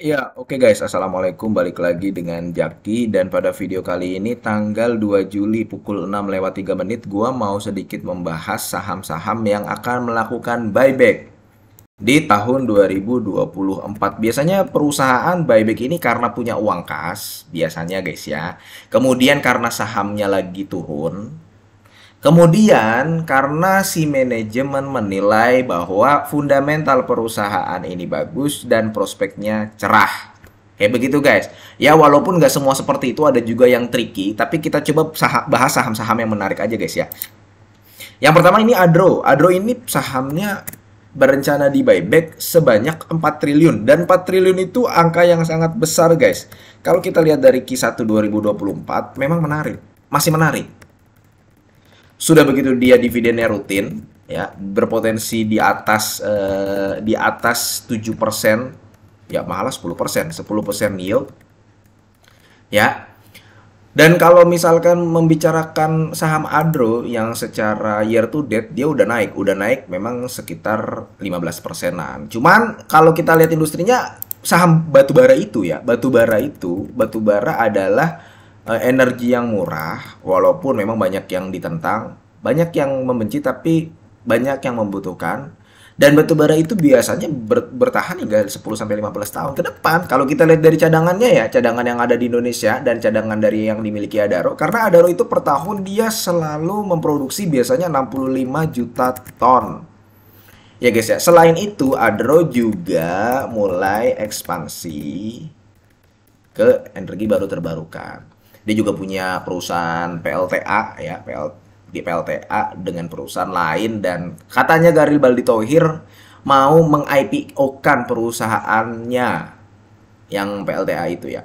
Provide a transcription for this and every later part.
Ya, oke guys. Assalamualaikum. Balik lagi dengan Jaki dan pada video kali ini tanggal 2 Juli pukul 6 lewat 3 menit gua mau sedikit membahas saham-saham yang akan melakukan buyback di tahun 2024. Biasanya perusahaan buyback ini karena punya uang kas, biasanya guys ya. Kemudian karena sahamnya lagi turun, Kemudian karena si manajemen menilai bahwa fundamental perusahaan ini bagus dan prospeknya cerah. Kayak begitu guys. Ya walaupun nggak semua seperti itu ada juga yang tricky, tapi kita coba bahas saham-saham yang menarik aja guys ya. Yang pertama ini Adro. Adro ini sahamnya berencana di buyback sebanyak 4 triliun dan 4 triliun itu angka yang sangat besar guys. Kalau kita lihat dari Q1 2024 memang menarik, masih menarik sudah begitu dia dividennya rutin ya berpotensi di atas eh, di atas 7% ya malah 10% 10% yield ya dan kalau misalkan membicarakan saham Adro yang secara year to date dia udah naik udah naik memang sekitar 15 persenan cuman kalau kita lihat industrinya saham batubara itu ya batubara itu batubara adalah Eh, energi yang murah walaupun memang banyak yang ditentang, banyak yang membenci tapi banyak yang membutuhkan dan batu bara itu biasanya ber, bertahan hingga 10 sampai 15 tahun ke depan. Kalau kita lihat dari cadangannya ya, cadangan yang ada di Indonesia dan cadangan dari yang dimiliki Adaro karena Adaro itu per tahun dia selalu memproduksi biasanya 65 juta ton. Ya guys ya, selain itu Adaro juga mulai ekspansi ke energi baru terbarukan. Dia juga punya perusahaan PLTA ya, PL, di PLTA dengan perusahaan lain dan katanya Garil Baldi Tohir mau meng-IPO-kan perusahaannya yang PLTA itu ya.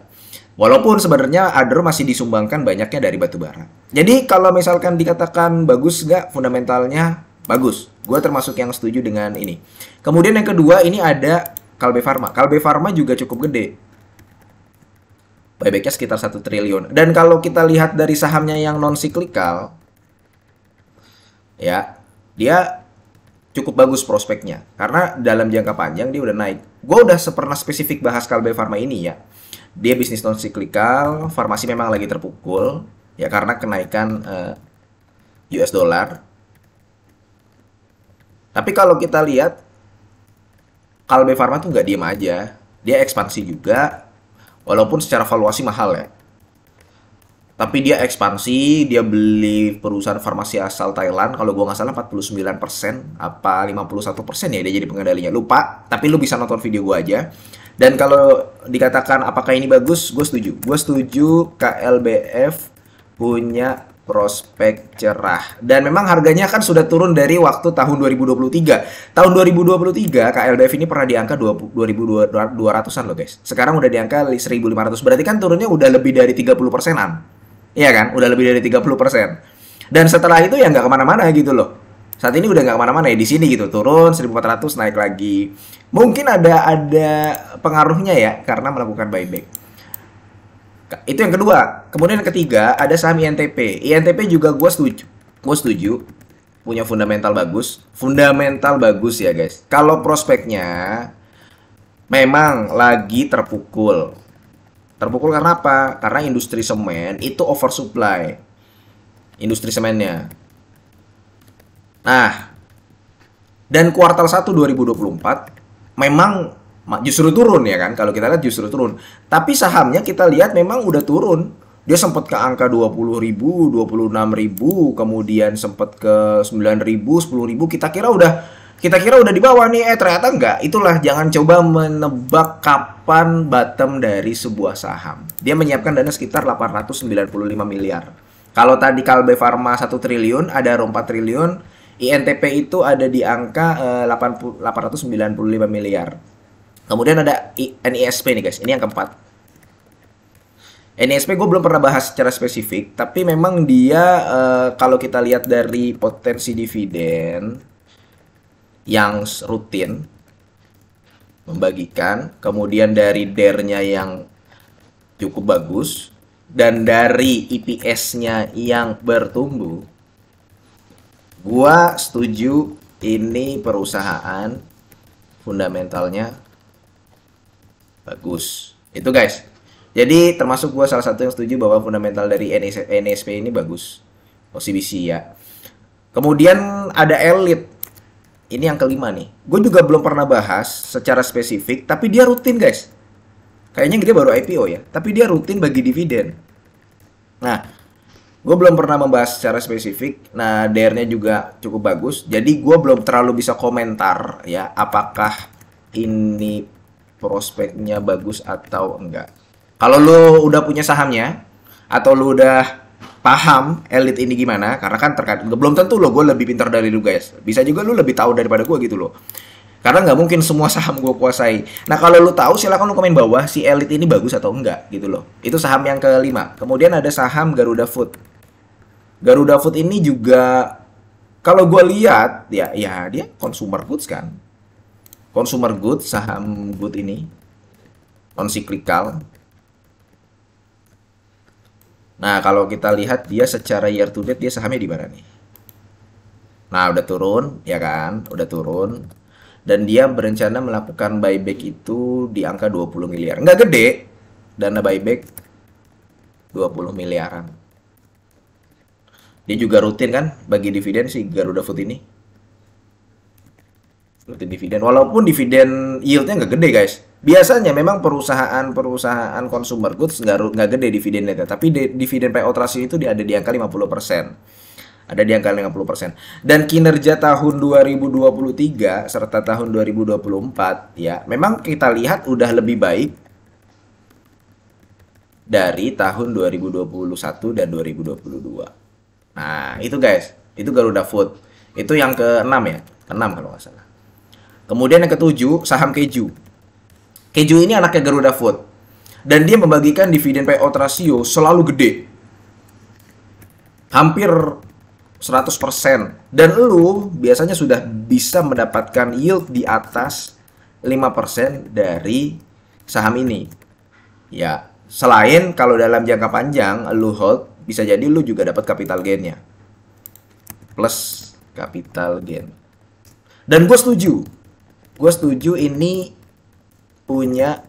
Walaupun sebenarnya Adro masih disumbangkan banyaknya dari batubara. Jadi kalau misalkan dikatakan bagus nggak fundamentalnya, bagus. Gue termasuk yang setuju dengan ini. Kemudian yang kedua ini ada Kalbe Farma. Kalbe Farma juga cukup gede buybacknya sekitar satu triliun. Dan kalau kita lihat dari sahamnya yang non siklikal, ya dia cukup bagus prospeknya karena dalam jangka panjang dia udah naik. Gue udah pernah spesifik bahas Kalbe Farma ini ya. Dia bisnis non siklikal, farmasi memang lagi terpukul ya karena kenaikan uh, eh, US dollar. Tapi kalau kita lihat Kalbe Farma tuh nggak diem aja, dia ekspansi juga, Walaupun secara valuasi mahal ya. Tapi dia ekspansi, dia beli perusahaan farmasi asal Thailand, kalau gua nggak salah 49% apa 51% ya dia jadi pengendalinya. Lupa, tapi lu bisa nonton video gua aja. Dan kalau dikatakan apakah ini bagus, gue setuju. Gue setuju KLBF punya prospek cerah. Dan memang harganya kan sudah turun dari waktu tahun 2023. Tahun 2023 KLDF ini pernah di angka 2200-an loh guys. Sekarang udah di angka 1500. Berarti kan turunnya udah lebih dari 30 persenan. Iya kan? Udah lebih dari 30 persen. Dan setelah itu ya nggak kemana-mana gitu loh. Saat ini udah nggak kemana-mana ya di sini gitu turun 1400 naik lagi. Mungkin ada ada pengaruhnya ya karena melakukan buyback. Itu yang kedua. Kemudian yang ketiga ada saham INTP. INTP juga gue setuju. Gue setuju punya fundamental bagus. Fundamental bagus ya guys. Kalau prospeknya memang lagi terpukul. Terpukul karena apa? Karena industri semen itu oversupply. Industri semennya. Nah, dan kuartal 1 2024 memang justru turun ya kan kalau kita lihat justru turun tapi sahamnya kita lihat memang udah turun dia sempat ke angka 20 ribu 26 ribu kemudian sempat ke 9 ribu 10 ribu kita kira udah kita kira udah di bawah nih eh ternyata enggak itulah jangan coba menebak kapan bottom dari sebuah saham dia menyiapkan dana sekitar 895 miliar kalau tadi Kalbe Farma 1 triliun ada 4 triliun INTP itu ada di angka eh, sembilan puluh 895 miliar Kemudian ada NISP nih guys, ini yang keempat. NISP gue belum pernah bahas secara spesifik, tapi memang dia uh, kalau kita lihat dari potensi dividen yang rutin membagikan, kemudian dari der yang cukup bagus, dan dari EPS-nya yang bertumbuh, gue setuju ini perusahaan fundamentalnya bagus itu guys jadi termasuk gue salah satu yang setuju bahwa fundamental dari NSP ini bagus OCBC ya kemudian ada elit ini yang kelima nih gue juga belum pernah bahas secara spesifik tapi dia rutin guys kayaknya dia baru IPO ya tapi dia rutin bagi dividen nah gue belum pernah membahas secara spesifik. Nah, dr juga cukup bagus. Jadi gue belum terlalu bisa komentar ya apakah ini prospeknya bagus atau enggak. Kalau lo udah punya sahamnya atau lo udah paham elit ini gimana karena kan terkadang belum tentu lo gue lebih pintar dari lu guys bisa juga lo lebih tahu daripada gue gitu loh karena nggak mungkin semua saham gue kuasai nah kalau lo tahu silahkan lo komen bawah si elit ini bagus atau enggak gitu loh itu saham yang kelima kemudian ada saham Garuda Food Garuda Food ini juga kalau gue lihat ya ya dia consumer goods kan consumer good, saham good ini non cyclical. Nah, kalau kita lihat dia secara year to date dia sahamnya di mana nih? Nah, udah turun, ya kan? Udah turun. Dan dia berencana melakukan buyback itu di angka 20 miliar. Nggak gede, dana buyback 20 miliaran. Dia juga rutin kan bagi dividen si Garuda Food ini seperti dividen. Walaupun dividen yieldnya nggak gede guys. Biasanya memang perusahaan-perusahaan consumer goods nggak nggak gede dividennya, tapi di, dividen payout ratio itu ada di angka 50%. Ada di angka 50%. Dan kinerja tahun 2023 serta tahun 2024 ya, memang kita lihat udah lebih baik dari tahun 2021 dan 2022. Nah, itu guys, itu Garuda Food. Itu yang keenam ya, keenam kalau nggak salah. Kemudian yang ketujuh, saham keju. Keju ini anaknya Garuda Food. Dan dia membagikan dividen payout ratio selalu gede. Hampir 100%. Dan lu biasanya sudah bisa mendapatkan yield di atas 5% dari saham ini. Ya, selain kalau dalam jangka panjang lu hold, bisa jadi lu juga dapat capital gainnya. Plus capital gain. Dan gue setuju, gue setuju ini punya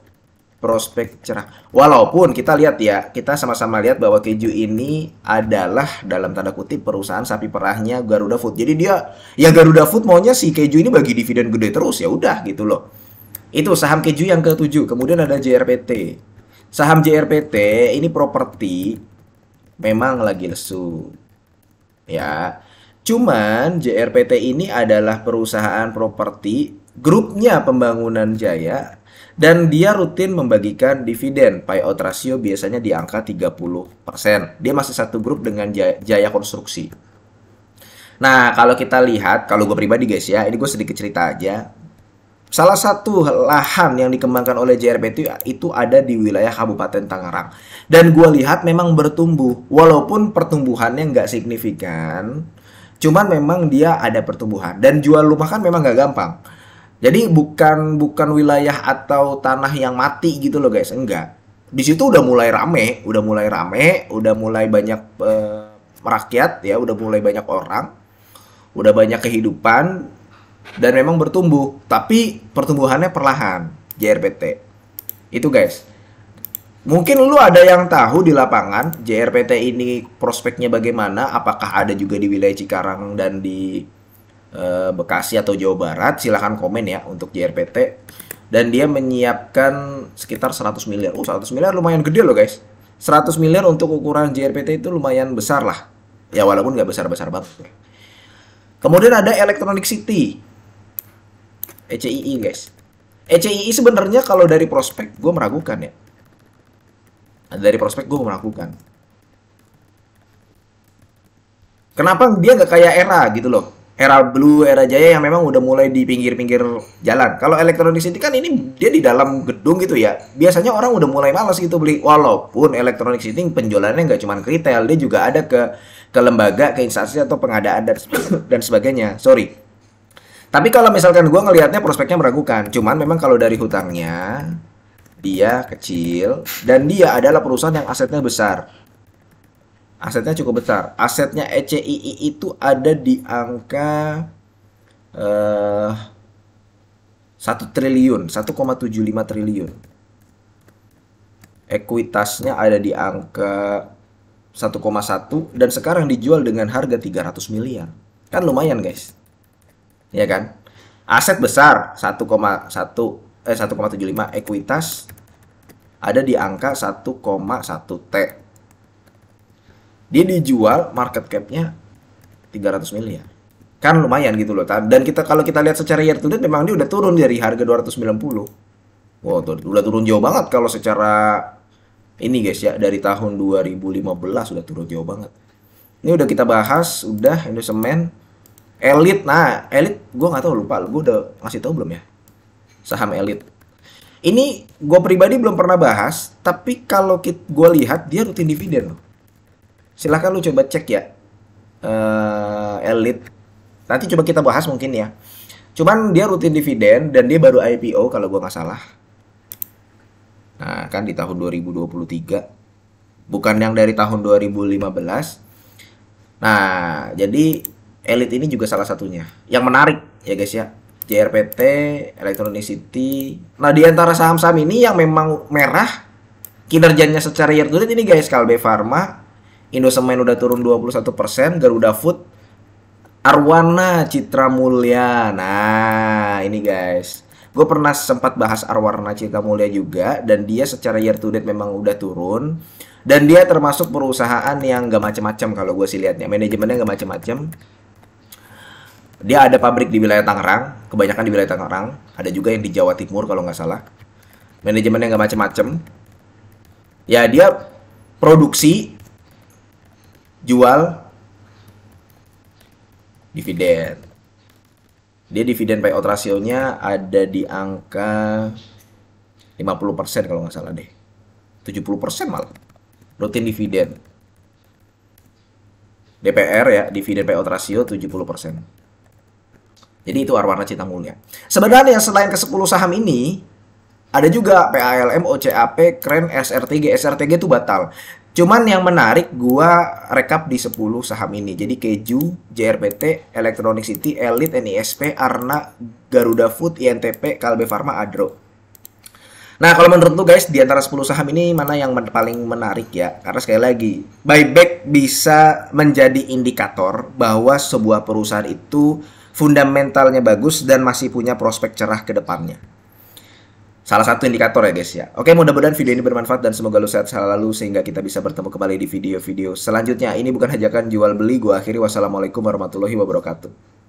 prospek cerah. Walaupun kita lihat ya, kita sama-sama lihat bahwa keju ini adalah dalam tanda kutip perusahaan sapi perahnya Garuda Food. Jadi dia ya Garuda Food maunya si keju ini bagi dividen gede terus ya udah gitu loh. Itu saham keju yang ke tujuh. Kemudian ada JRPT. Saham JRPT ini properti memang lagi lesu. Ya. Cuman JRPT ini adalah perusahaan properti grupnya Pembangunan Jaya dan dia rutin membagikan dividen. Payout ratio biasanya di angka 30%. Dia masih satu grup dengan Jaya, Konstruksi. Nah, kalau kita lihat, kalau gue pribadi guys ya, ini gue sedikit cerita aja. Salah satu lahan yang dikembangkan oleh JRP itu, ya, itu ada di wilayah Kabupaten Tangerang. Dan gue lihat memang bertumbuh, walaupun pertumbuhannya nggak signifikan, cuman memang dia ada pertumbuhan. Dan jual rumah kan memang nggak gampang. Jadi bukan bukan wilayah atau tanah yang mati gitu loh guys, enggak. Di situ udah mulai rame, udah mulai rame, udah mulai banyak eh, rakyat ya, udah mulai banyak orang, udah banyak kehidupan dan memang bertumbuh, tapi pertumbuhannya perlahan, JRPT. Itu guys. Mungkin lu ada yang tahu di lapangan JRPT ini prospeknya bagaimana, apakah ada juga di wilayah Cikarang dan di Eh, Bekasi atau Jawa Barat, silahkan komen ya untuk JRPT. Dan dia menyiapkan sekitar 100 miliar. Oh, 100 miliar lumayan gede loh guys. 100 miliar untuk ukuran JRPT itu lumayan besar lah. Ya walaupun nggak besar-besar banget. Kemudian ada Electronic City. ECII guys. ECII sebenarnya kalau dari prospek gue meragukan ya. Dari prospek gue meragukan. Kenapa dia nggak kayak era gitu loh? era blue, era jaya yang memang udah mulai di pinggir-pinggir jalan. Kalau elektronik City kan ini dia di dalam gedung gitu ya. Biasanya orang udah mulai males gitu beli. Walaupun elektronik City penjualannya nggak cuma ke retail, dia juga ada ke ke lembaga, ke instansi atau pengadaan dan dan sebagainya. Sorry. Tapi kalau misalkan gue ngelihatnya prospeknya meragukan. Cuman memang kalau dari hutangnya dia kecil dan dia adalah perusahaan yang asetnya besar asetnya cukup besar. Asetnya ECII itu ada di angka eh, 1 triliun, 1,75 triliun. Ekuitasnya ada di angka 1,1 dan sekarang dijual dengan harga 300 miliar. Kan lumayan, guys. Ya kan? Aset besar 1,1 eh 1,75 ekuitas ada di angka 1,1 T dia dijual market capnya 300 miliar kan lumayan gitu loh dan kita kalau kita lihat secara year to date memang dia udah turun dari harga 290 wow tuh, udah turun jauh banget kalau secara ini guys ya dari tahun 2015 udah turun jauh banget ini udah kita bahas udah semen elit nah elit gue nggak tahu lupa gue udah ngasih tau belum ya saham elit ini gue pribadi belum pernah bahas tapi kalau gue lihat dia rutin dividen loh silahkan lu coba cek ya uh, Elite. Nanti coba kita bahas mungkin ya. Cuman dia rutin dividen dan dia baru IPO kalau gua nggak salah. Nah, kan di tahun 2023. Bukan yang dari tahun 2015. Nah, jadi Elite ini juga salah satunya. Yang menarik ya guys ya. JRPT, Electronicity. Nah, di antara saham-saham ini yang memang merah kinerjanya secara year to date ini guys, Kalbe pharma Indosemen udah turun 21%, Garuda Food, Arwana Citra Mulia. Nah, ini guys. Gue pernah sempat bahas Arwana Citra Mulia juga, dan dia secara year to date memang udah turun. Dan dia termasuk perusahaan yang gak macem-macem kalau gue sih liatnya. Manajemennya gak macem-macem. Dia ada pabrik di wilayah Tangerang, kebanyakan di wilayah Tangerang. Ada juga yang di Jawa Timur kalau nggak salah. Manajemennya nggak macem-macem. Ya dia produksi jual dividen. Dia dividen payout rasionya ada di angka 50% kalau nggak salah deh. 70% malah. Rutin dividen. DPR ya, dividen payout ratio 70%. Jadi itu warna cita mulia. Sebenarnya selain ke-10 saham ini, ada juga PALM, OCAP, KREN, SRTG. SRTG itu batal. Cuman yang menarik gua rekap di 10 saham ini. Jadi Keju, JRPT, Electronic City, Elite, NISP, e Arna, Garuda Food, INTP, Kalbe Farma, Adro. Nah, kalau menurut lu guys, di antara 10 saham ini mana yang men paling menarik ya? Karena sekali lagi, buyback bisa menjadi indikator bahwa sebuah perusahaan itu fundamentalnya bagus dan masih punya prospek cerah ke depannya salah satu indikator ya guys ya. Oke mudah-mudahan video ini bermanfaat dan semoga lu sehat selalu sehingga kita bisa bertemu kembali di video-video selanjutnya. Ini bukan hajakan jual beli, gua akhiri wassalamualaikum warahmatullahi wabarakatuh.